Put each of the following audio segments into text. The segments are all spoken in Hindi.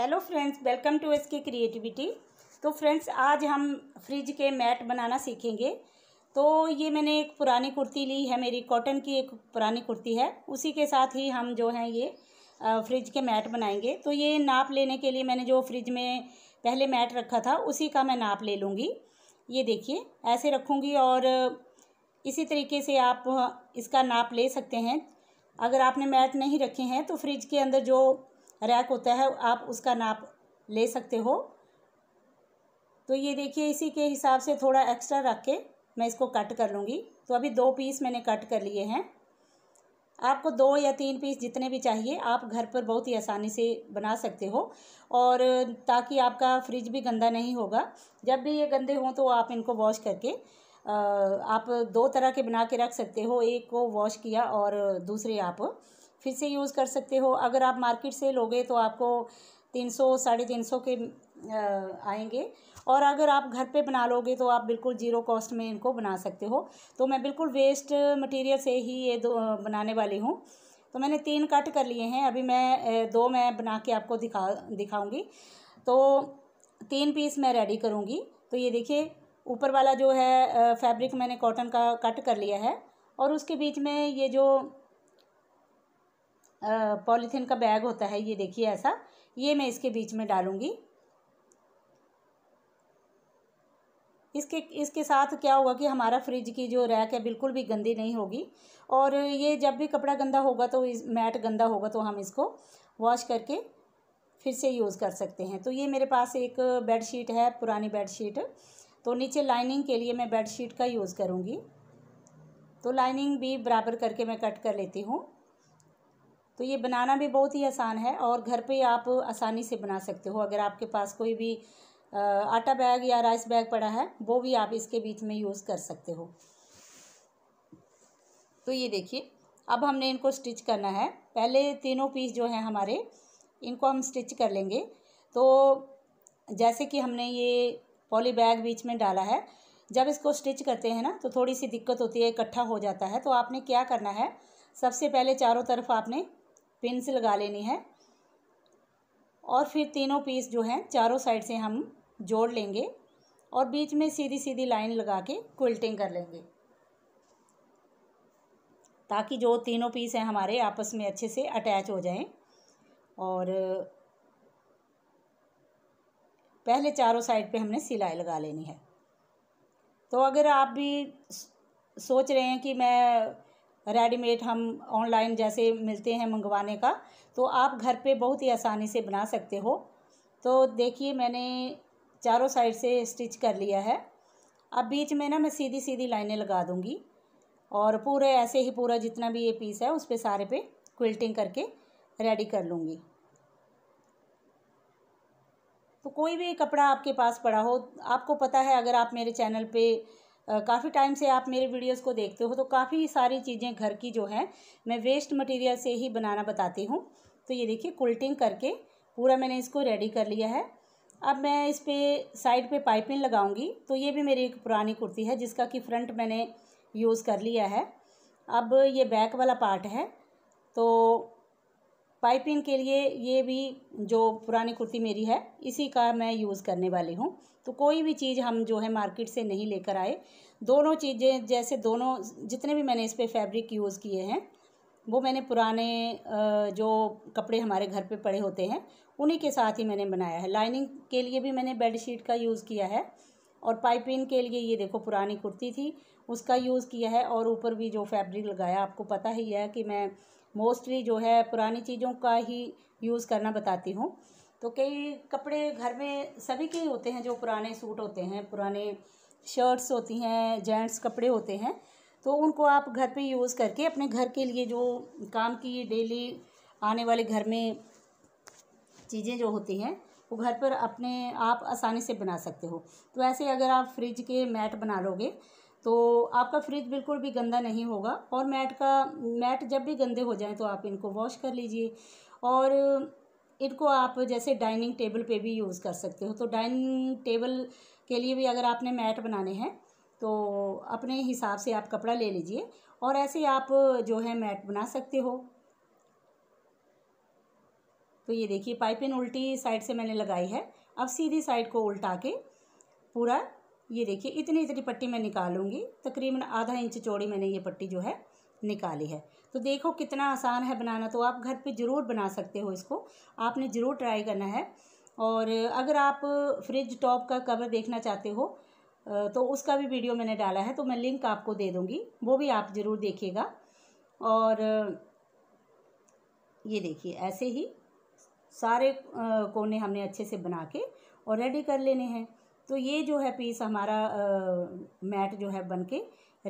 hello friends welcome to S K creativity तो फ्रेंड्स आज हम फ्रिज के मैट बनाना सीखेंगे तो ये मैंने एक पुरानी कुर्ती ली है मेरी कॉटन की एक पुरानी कुर्ती है उसी के साथ ही हम जो हैं ये फ्रिज के मैट बनाएंगे तो ये नाप लेने के लिए मैंने जो फ्रिज में पहले मैट रखा था उसी का मैं नाप ले लूँगी ये देखिए ऐसे रखूँगी और इसी तरीके से आप इसका नाप ले सकते हैं अगर आपने मैट नहीं रखे हैं तो फ्रिज के अंदर जो रैक होता है आप उसका नाप ले सकते हो तो ये देखिए इसी के हिसाब से थोड़ा एक्स्ट्रा रख के मैं इसको कट कर लूँगी तो अभी दो पीस मैंने कट कर लिए हैं आपको दो या तीन पीस जितने भी चाहिए आप घर पर बहुत ही आसानी से बना सकते हो और ताकि आपका फ्रिज भी गंदा नहीं होगा जब भी ये गंदे हों तो आप इनको वॉश करके आप दो तरह के बना के रख सकते हो एक को वॉश किया और दूसरे आप फिर से यूज़ कर सकते हो अगर आप मार्केट से लोगे तो आपको तीन सौ साढ़े तीन सौ के आएंगे और अगर आप घर पे बना लोगे तो आप बिल्कुल ज़ीरो कॉस्ट में इनको बना सकते हो तो मैं बिल्कुल वेस्ट मटेरियल से ही ये दो बनाने वाली हूँ तो मैंने तीन कट कर लिए हैं अभी मैं दो मैं बना के आपको दिखा दिखाऊँगी तो तीन पीस मैं रेडी करूँगी तो ये देखिए ऊपर वाला जो है फैब्रिक मैंने कॉटन का कट कर लिया है और उसके बीच में ये जो पॉलीथीन का बैग होता है ये देखिए ऐसा ये मैं इसके बीच में डालूँगी इसके इसके साथ क्या होगा कि हमारा फ्रिज की जो रैक है बिल्कुल भी गंदी नहीं होगी और ये जब भी कपड़ा गंदा होगा तो इस मैट गंदा होगा तो हम इसको वॉश करके फिर से यूज़ कर सकते हैं तो ये मेरे पास एक बेड शीट है पुरानी बेड शीट तो नीचे लाइनिंग के लिए मैं बेड शीट का यूज़ करूँगी तो लाइनिंग भी बराबर करके मैं कट कर लेती हूँ तो ये बनाना भी बहुत ही आसान है और घर पे आप आसानी से बना सकते हो अगर आपके पास कोई भी आटा बैग या राइस बैग पड़ा है वो भी आप इसके बीच में यूज़ कर सकते हो तो ये देखिए अब हमने इनको स्टिच करना है पहले तीनों पीस जो हैं हमारे इनको हम स्टिच कर लेंगे तो जैसे कि हमने ये पॉली बैग बीच में डाला है जब इसको स्टिच करते हैं ना तो थोड़ी सी दिक्कत होती है इकट्ठा हो जाता है तो आपने क्या करना है सबसे पहले चारों तरफ आपने पिन से लगा लेनी है और फिर तीनों पीस जो हैं चारों साइड से हम जोड़ लेंगे और बीच में सीधी सीधी लाइन लगा के क्विल्टिंग कर लेंगे ताकि जो तीनों पीस हैं हमारे आपस में अच्छे से अटैच हो जाएं और पहले चारों साइड पे हमने सिलाई लगा लेनी है तो अगर आप भी सोच रहे हैं कि मैं रेडीमेड हम ऑनलाइन जैसे मिलते हैं मंगवाने का तो आप घर पे बहुत ही आसानी से बना सकते हो तो देखिए मैंने चारों साइड से स्टिच कर लिया है अब बीच में ना मैं सीधी सीधी लाइनें लगा दूँगी और पूरे ऐसे ही पूरा जितना भी ये पीस है उस पर सारे पे क्विल्टिंग करके रेडी कर लूँगी तो कोई भी कपड़ा आपके पास पड़ा हो आपको पता है अगर आप मेरे चैनल पे काफ़ी टाइम से आप मेरे वीडियोस को देखते हो तो काफ़ी सारी चीज़ें घर की जो है मैं वेस्ट मटेरियल से ही बनाना बताती हूँ तो ये देखिए कुल्टिंग करके पूरा मैंने इसको रेडी कर लिया है अब मैं इस पर साइड पर पाइपिंग लगाऊंगी तो ये भी मेरी एक पुरानी कुर्ती है जिसका कि फ्रंट मैंने यूज़ कर लिया है अब ये बैक वाला पार्ट है तो पाइपिंग के लिए ये भी जो पुरानी कुर्ती मेरी है इसी का मैं यूज़ करने वाली हूँ तो कोई भी चीज़ हम जो है मार्केट से नहीं लेकर आए दोनों चीज़ें जैसे दोनों जितने भी मैंने इस पर फैब्रिक यूज़ किए हैं वो मैंने पुराने जो कपड़े हमारे घर पे पड़े होते हैं उन्हीं के साथ ही मैंने बनाया है लाइनिंग के लिए भी मैंने बेडशीट का यूज़ किया है और पाइपिन के लिए ये देखो पुरानी कुर्ती थी उसका यूज़ किया है और ऊपर भी जो फैब्रिक लगाया आपको पता ही है कि मैं मोस्टली जो है पुरानी चीज़ों का ही यूज़ करना बताती हूँ तो कई कपड़े घर में सभी के ही होते हैं जो पुराने सूट होते हैं पुराने शर्ट्स होती हैं जेंट्स कपड़े होते हैं तो उनको आप घर पे यूज़ करके अपने घर के लिए जो काम की डेली आने वाले घर में चीज़ें जो होती हैं वो घर पर अपने आप आसानी से बना सकते हो तो ऐसे अगर आप फ्रिज के मैट बना लोगे तो आपका फ्रिज बिल्कुल भी गंदा नहीं होगा और मैट का मैट जब भी गंदे हो जाएँ तो आप इनको वॉश कर लीजिए और इनको आप जैसे डाइनिंग टेबल पे भी यूज़ कर सकते हो तो डाइनिंग टेबल के लिए भी अगर आपने मैट बनाने हैं तो अपने हिसाब से आप कपड़ा ले लीजिए और ऐसे आप जो है मैट बना सकते हो तो ये देखिए पाइपिंग उल्टी साइड से मैंने लगाई है अब सीधी साइड को उल्टा के पूरा ये देखिए इतनी इतनी पट्टी मैं निकालूंगी तकरीबन आधा इंच चौड़ी मैंने ये पट्टी जो है निकाली है तो देखो कितना आसान है बनाना तो आप घर पे ज़रूर बना सकते हो इसको आपने ज़रूर ट्राई करना है और अगर आप फ्रिज टॉप का कवर देखना चाहते हो तो उसका भी वीडियो मैंने डाला है तो मैं लिंक आपको दे दूँगी वो भी आप ज़रूर देखिएगा और ये देखिए ऐसे ही सारे कोने हमने अच्छे से बना के और रेडी कर लेने हैं तो ये जो है पीस हमारा मैट जो है बन के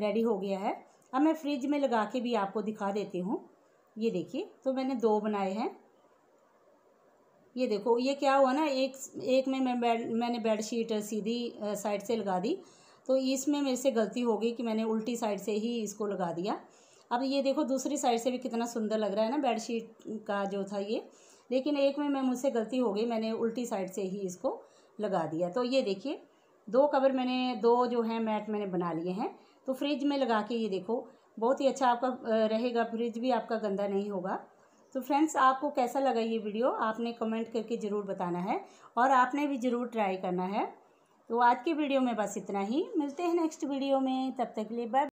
रेडी हो गया है अब मैं फ्रिज में लगा के भी आपको दिखा देती हूँ ये देखिए तो मैंने दो बनाए हैं ये देखो ये क्या हुआ ना एक एक में मैं बेड मैंने बेड शीट सीधी साइड से लगा दी तो इसमें मेरे से गलती हो गई कि मैंने उल्टी साइड से ही इसको लगा दिया अब ये देखो दूसरी साइड से भी कितना सुंदर लग रहा है ना बेड शीट का जो था ये लेकिन एक में मैं मुझसे गलती हो गई मैंने उल्टी साइड से ही इसको लगा दिया तो ये देखिए दो कवर मैंने दो जो है मैट मैंने बना लिए हैं तो फ्रिज में लगा के ये देखो बहुत ही अच्छा आपका रहेगा फ्रिज भी आपका गंदा नहीं होगा तो फ्रेंड्स आपको कैसा लगा ये वीडियो आपने कमेंट करके ज़रूर बताना है और आपने भी ज़रूर ट्राई करना है तो आज के वीडियो में बस इतना ही मिलते हैं नेक्स्ट वीडियो में तब तक के लिए बाय